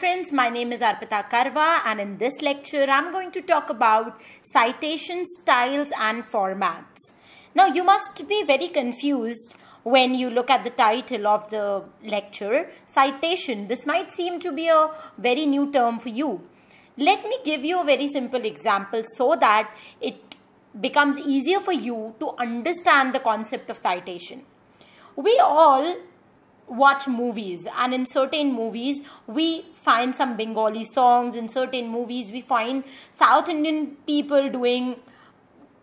friends, my name is Arpita Karwa and in this lecture I'm going to talk about citation styles and formats. Now you must be very confused when you look at the title of the lecture, citation. This might seem to be a very new term for you. Let me give you a very simple example so that it becomes easier for you to understand the concept of citation. We all watch movies and in certain movies we find some bengali songs in certain movies we find south indian people doing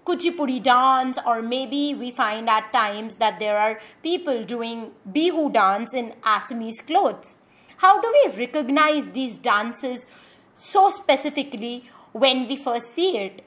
kuchipudi dance or maybe we find at times that there are people doing bihu dance in assamese clothes how do we recognize these dances so specifically when we first see it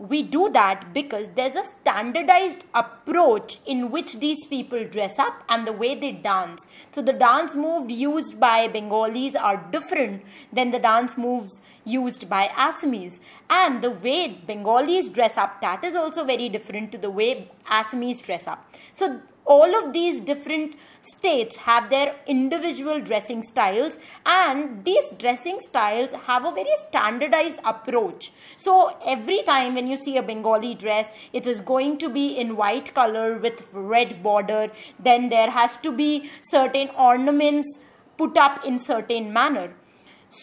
we do that because there's a standardized approach in which these people dress up and the way they dance. So the dance moves used by Bengalis are different than the dance moves used by Assamese. And the way Bengalis dress up, that is also very different to the way Assamese dress up. So all of these different states have their individual dressing styles and these dressing styles have a very standardized approach so every time when you see a bengali dress it is going to be in white color with red border then there has to be certain ornaments put up in certain manner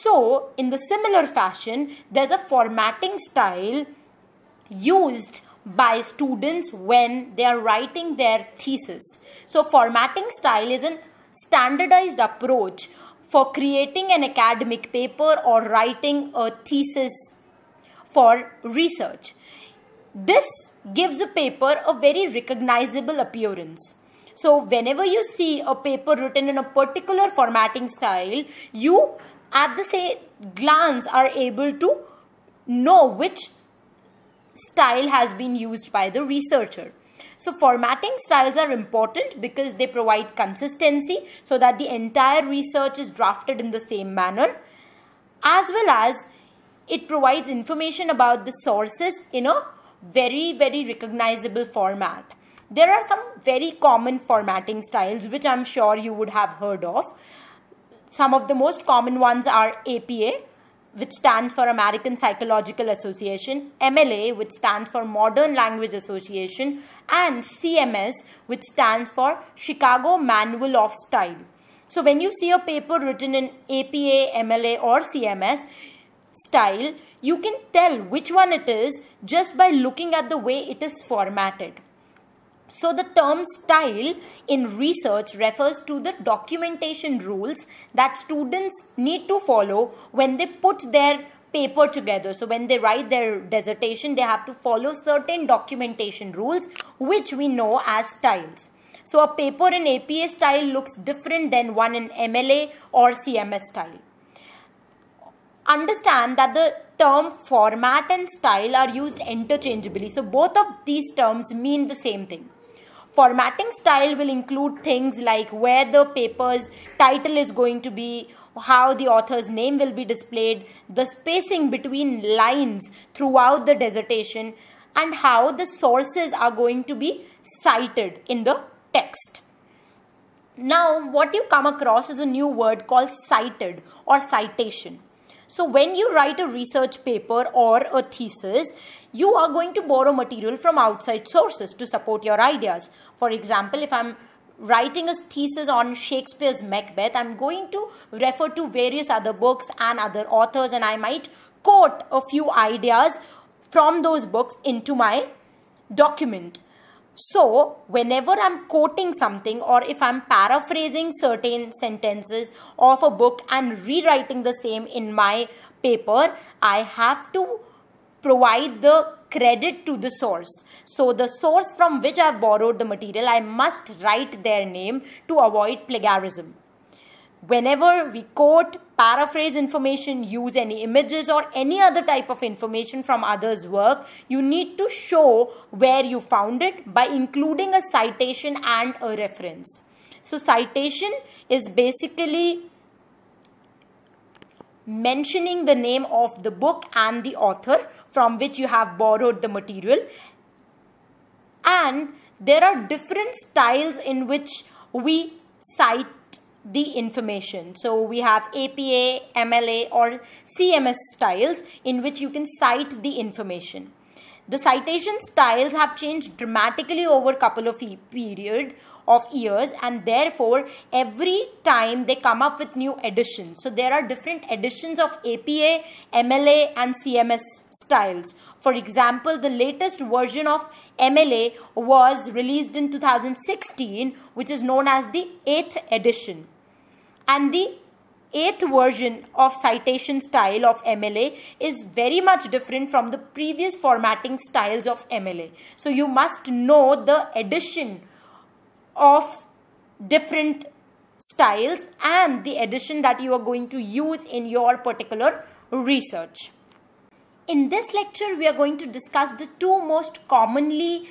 so in the similar fashion there's a formatting style used by students when they are writing their thesis. So, formatting style is a standardized approach for creating an academic paper or writing a thesis for research. This gives a paper a very recognizable appearance. So, whenever you see a paper written in a particular formatting style, you at the same glance are able to know which style has been used by the researcher. So formatting styles are important because they provide consistency so that the entire research is drafted in the same manner as well as it provides information about the sources in a very very recognizable format. There are some very common formatting styles which I'm sure you would have heard of. Some of the most common ones are APA which stands for American Psychological Association, MLA, which stands for Modern Language Association, and CMS, which stands for Chicago Manual of Style. So when you see a paper written in APA, MLA or CMS style, you can tell which one it is just by looking at the way it is formatted. So the term style in research refers to the documentation rules that students need to follow when they put their paper together. So when they write their dissertation, they have to follow certain documentation rules which we know as styles. So a paper in APA style looks different than one in MLA or CMS style. Understand that the term format and style are used interchangeably. So both of these terms mean the same thing. Formatting style will include things like where the paper's title is going to be, how the author's name will be displayed, the spacing between lines throughout the dissertation, and how the sources are going to be cited in the text. Now, what you come across is a new word called cited or citation. So, when you write a research paper or a thesis, you are going to borrow material from outside sources to support your ideas. For example, if I'm writing a thesis on Shakespeare's Macbeth, I'm going to refer to various other books and other authors, and I might quote a few ideas from those books into my document. So, whenever I'm quoting something or if I'm paraphrasing certain sentences of a book and rewriting the same in my paper, I have to provide the credit to the source. So, the source from which I've borrowed the material, I must write their name to avoid plagiarism whenever we quote, paraphrase information, use any images or any other type of information from others' work, you need to show where you found it by including a citation and a reference. So, citation is basically mentioning the name of the book and the author from which you have borrowed the material. And there are different styles in which we cite the information. So we have APA, MLA or CMS styles in which you can cite the information. The citation styles have changed dramatically over a couple of e period of years and therefore every time they come up with new editions. So there are different editions of APA, MLA and CMS styles. For example, the latest version of MLA was released in 2016 which is known as the 8th edition and the eighth version of citation style of MLA is very much different from the previous formatting styles of MLA. So you must know the addition of different styles and the addition that you are going to use in your particular research. In this lecture, we are going to discuss the two most commonly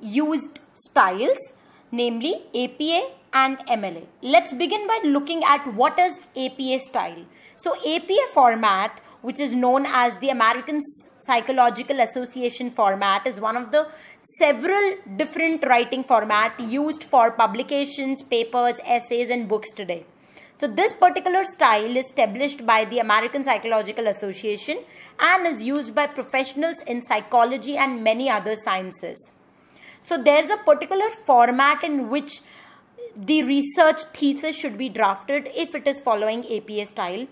used styles namely APA and MLA. Let's begin by looking at what is APA style. So APA format, which is known as the American Psychological Association format, is one of the several different writing format used for publications, papers, essays and books today. So this particular style is established by the American Psychological Association and is used by professionals in psychology and many other sciences. So there's a particular format in which the research thesis should be drafted if it is following APA style.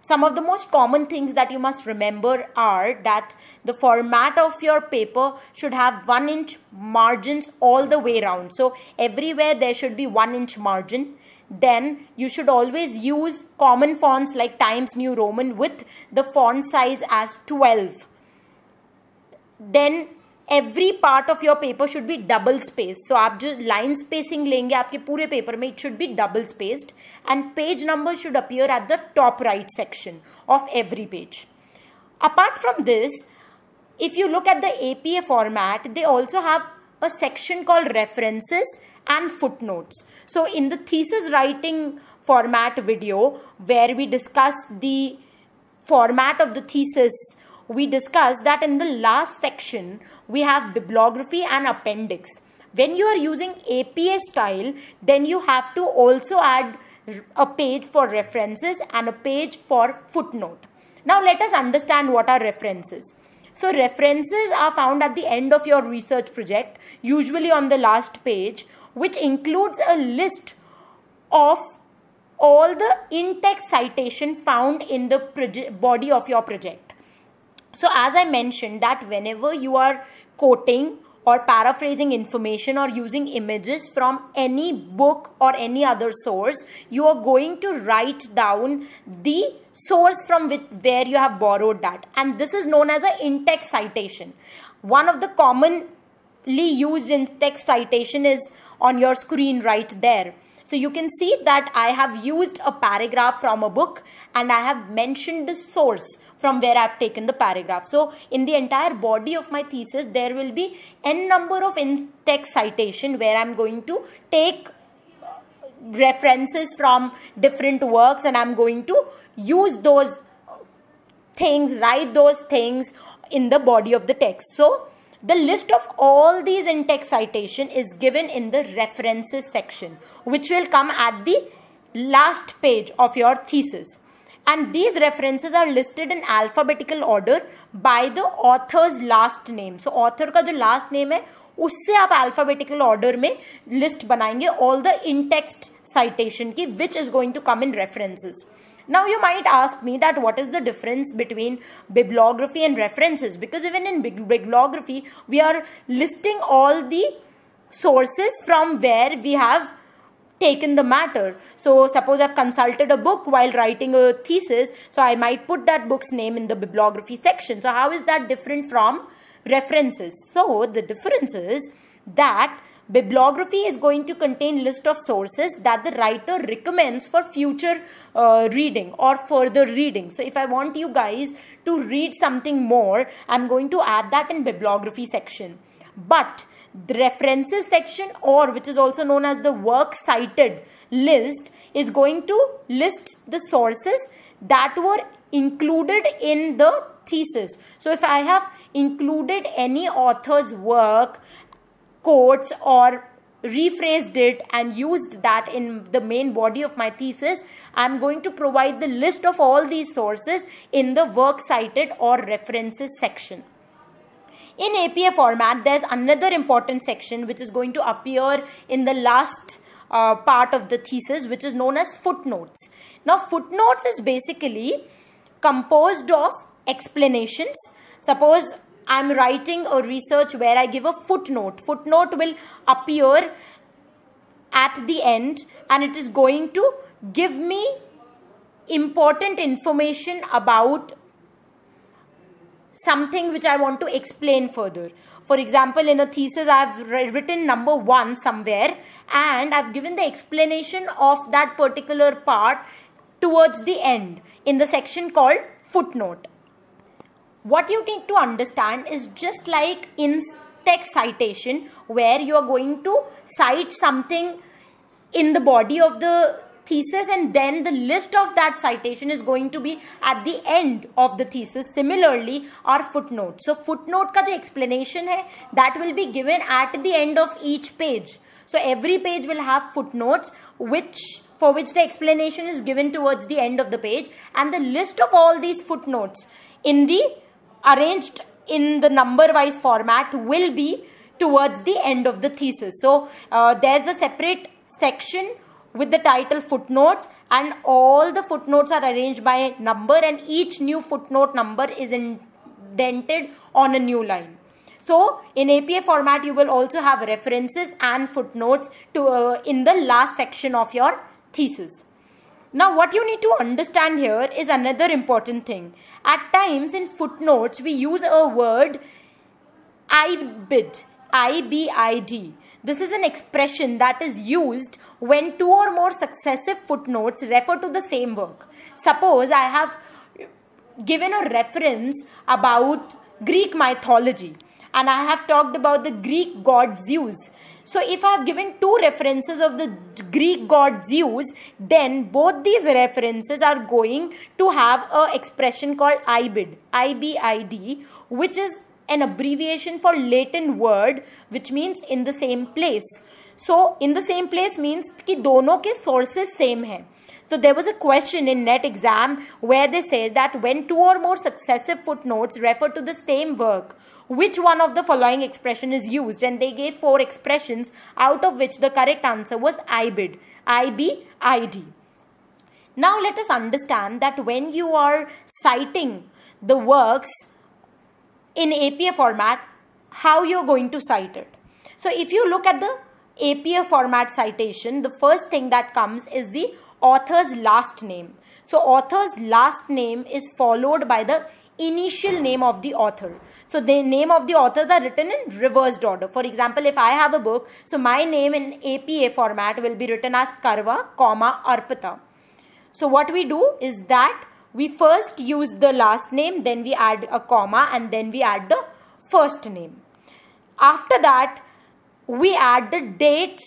Some of the most common things that you must remember are that the format of your paper should have 1 inch margins all the way around. So everywhere there should be 1 inch margin. Then you should always use common fonts like Times New Roman with the font size as 12. Then every part of your paper should be double spaced so aap jo line spacing lenge your pure paper mein it should be double spaced and page numbers should appear at the top right section of every page apart from this if you look at the apa format they also have a section called references and footnotes so in the thesis writing format video where we discuss the format of the thesis we discussed that in the last section we have bibliography and appendix when you are using APA style then you have to also add a page for references and a page for footnote now let us understand what are references so references are found at the end of your research project usually on the last page which includes a list of all the in-text citation found in the body of your project so, as I mentioned, that whenever you are quoting or paraphrasing information or using images from any book or any other source, you are going to write down the source from which, where you have borrowed that. And this is known as an in-text citation. One of the commonly used in-text citation is on your screen right there. So you can see that I have used a paragraph from a book and I have mentioned the source from where I've taken the paragraph. So in the entire body of my thesis, there will be n number of in-text citation where I'm going to take uh, references from different works and I'm going to use those things, write those things in the body of the text. So the list of all these in-text citation is given in the references section which will come at the last page of your thesis. And these references are listed in alphabetical order by the author's last name. So author का जो last name है उससे आप alphabetical order में list बनाएंगे all the in text citation की which is going to come in references now you might ask me that what is the difference between bibliography and references because even in bibliography we are listing all the sources from where we have taken the matter. So suppose I've consulted a book while writing a thesis so I might put that book's name in the bibliography section. So how is that different from uh, references. So the difference is that bibliography is going to contain list of sources that the writer recommends for future uh, reading or further reading so if i want you guys to read something more i'm going to add that in bibliography section but the references section or which is also known as the works cited list is going to list the sources that were included in the thesis. So if I have included any author's work, quotes or rephrased it and used that in the main body of my thesis, I'm going to provide the list of all these sources in the work cited or references section. In APA format, there's another important section which is going to appear in the last uh, part of the thesis which is known as footnotes. Now footnotes is basically composed of explanations. Suppose I'm writing a research where I give a footnote. Footnote will appear at the end and it is going to give me important information about something which I want to explain further. For example, in a thesis, I've written number one somewhere and I've given the explanation of that particular part towards the end in the section called footnote what you need to understand is just like in text citation where you are going to cite something in the body of the thesis and then the list of that citation is going to be at the end of the thesis similarly our footnote so footnote ka jo explanation hai that will be given at the end of each page so every page will have footnotes which for which the explanation is given towards the end of the page and the list of all these footnotes in the arranged in the number wise format will be towards the end of the thesis. So uh, there's a separate section with the title footnotes and all the footnotes are arranged by number and each new footnote number is indented on a new line. So in APA format you will also have references and footnotes to uh, in the last section of your thesis. Now, what you need to understand here is another important thing. At times in footnotes, we use a word IBID, I B I D. This is an expression that is used when two or more successive footnotes refer to the same work. Suppose I have given a reference about Greek mythology and I have talked about the Greek god Zeus. So if I have given two references of the Greek god Zeus, then both these references are going to have a expression called IBID, IBID, which is an abbreviation for Latin word, which means in the same place. So in the same place means कि dono के sources same हैं. So there was a question in net exam where they said that when two or more successive footnotes refer to the same work which one of the following expression is used and they gave four expressions out of which the correct answer was IBID, IB, ID. Now let us understand that when you are citing the works in APA format, how you're going to cite it. So if you look at the APA format citation, the first thing that comes is the author's last name. So author's last name is followed by the initial name of the author. So the name of the authors are written in reversed order. For example, if I have a book, so my name in APA format will be written as Karva, comma, Arpita. So what we do is that we first use the last name, then we add a comma and then we add the first name. After that, we add the date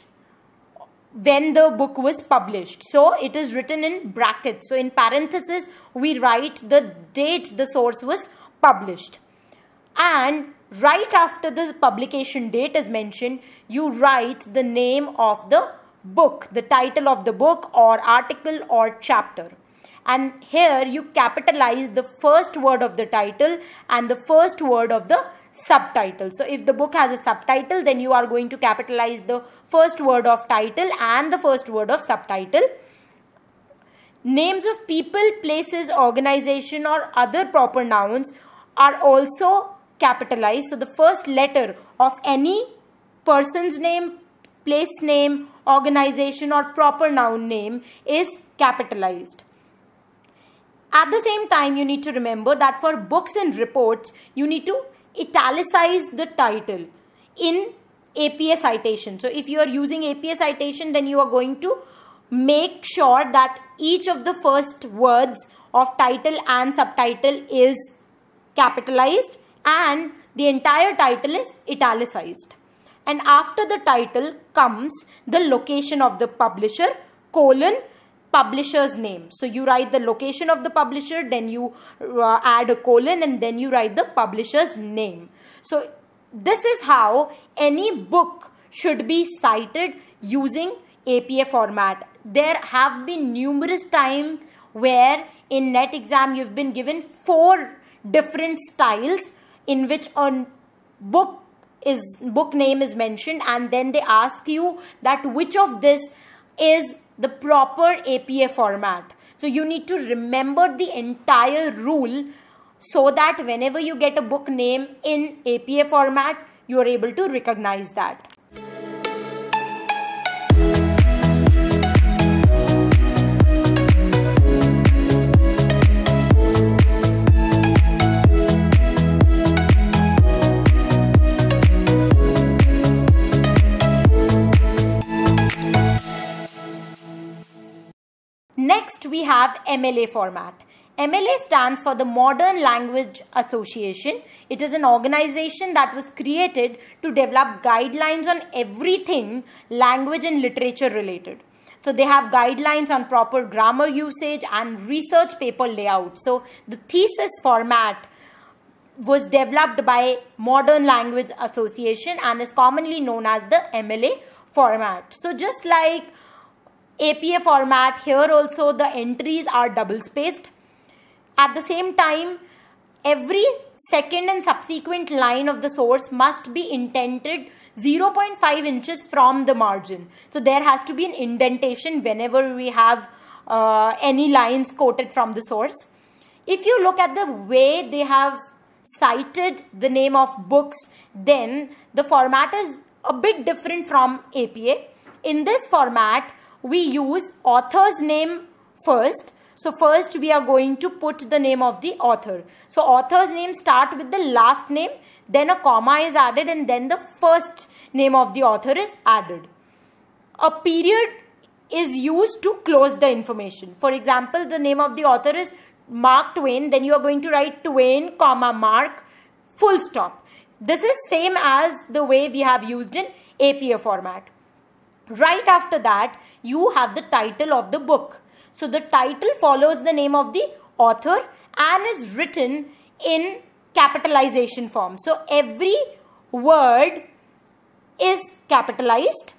when the book was published. So it is written in brackets. So in parenthesis, we write the date the source was published. And right after the publication date is mentioned, you write the name of the book, the title of the book or article or chapter. And here you capitalize the first word of the title and the first word of the subtitle. So if the book has a subtitle, then you are going to capitalize the first word of title and the first word of subtitle. Names of people, places, organization or other proper nouns are also capitalized. So the first letter of any person's name, place name, organization or proper noun name is capitalized. At the same time, you need to remember that for books and reports, you need to italicize the title in APA citation. So if you are using APA citation, then you are going to make sure that each of the first words of title and subtitle is capitalized and the entire title is italicized. And after the title comes the location of the publisher colon publisher's name so you write the location of the publisher then you uh, add a colon and then you write the publisher's name so this is how any book should be cited using APA format there have been numerous times where in net exam you've been given four different styles in which a book is book name is mentioned and then they ask you that which of this is the proper APA format. So you need to remember the entire rule so that whenever you get a book name in APA format, you are able to recognize that. Next, we have MLA format. MLA stands for the Modern Language Association. It is an organization that was created to develop guidelines on everything language and literature related. So they have guidelines on proper grammar usage and research paper layout. So the thesis format was developed by Modern Language Association and is commonly known as the MLA format. So just like APA format here also the entries are double spaced at the same time every second and subsequent line of the source must be indented 0.5 inches from the margin so there has to be an indentation whenever we have uh, any lines quoted from the source if you look at the way they have cited the name of books then the format is a bit different from APA in this format we use author's name first. So first we are going to put the name of the author. So author's name start with the last name, then a comma is added and then the first name of the author is added. A period is used to close the information. For example, the name of the author is Mark Twain, then you are going to write Twain, comma, Mark, full stop. This is same as the way we have used in APA format. Right after that, you have the title of the book. So the title follows the name of the author and is written in capitalization form. So every word is capitalized.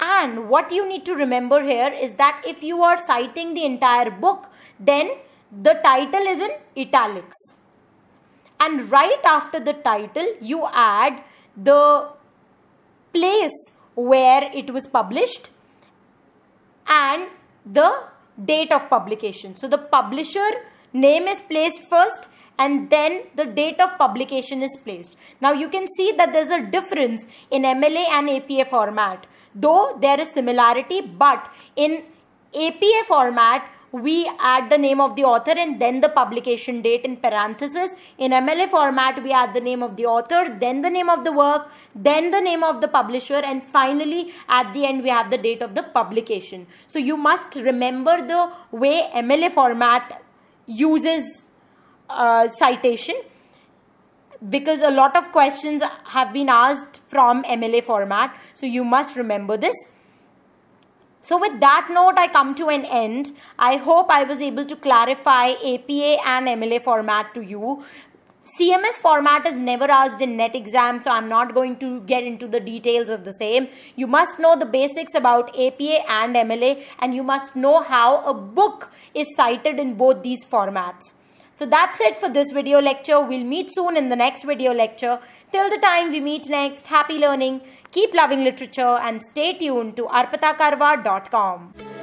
And what you need to remember here is that if you are citing the entire book, then the title is in italics. And right after the title, you add the place where it was published and the date of publication. So the publisher name is placed first and then the date of publication is placed. Now you can see that there's a difference in MLA and APA format. Though there is similarity but in APA format we add the name of the author and then the publication date in parenthesis. In MLA format, we add the name of the author, then the name of the work, then the name of the publisher, and finally at the end we have the date of the publication. So you must remember the way MLA format uses uh, citation because a lot of questions have been asked from MLA format. So you must remember this. So, with that note, I come to an end. I hope I was able to clarify APA and MLA format to you. CMS format is never asked in net exam, so I'm not going to get into the details of the same. You must know the basics about APA and MLA, and you must know how a book is cited in both these formats. So that's it for this video lecture. We'll meet soon in the next video lecture. Till the time we meet next, happy learning, keep loving literature, and stay tuned to arpatakarva.com.